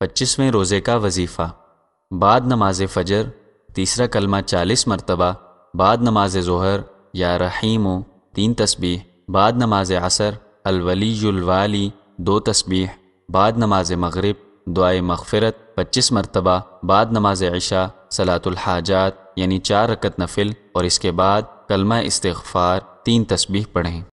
पच्चीसवें रोज़े का वजीफ़ा बाद नमाज फ़जर तीसरा कलमा चालीस मरतबा बाद नमाज जहर या रहीम तीन तस्बीह बाद नमाज असर अलवलीवाली दो तस्बीह बाद नमाज मगरब दुआ मगफ़रत पच्चीस मरतबा बाद नमाज ऐशा सलातुलहाजात यानी चार रकत नफिल और इसके बाद कलमा इस्तफ़ार तीन तस्बीह पढ़ें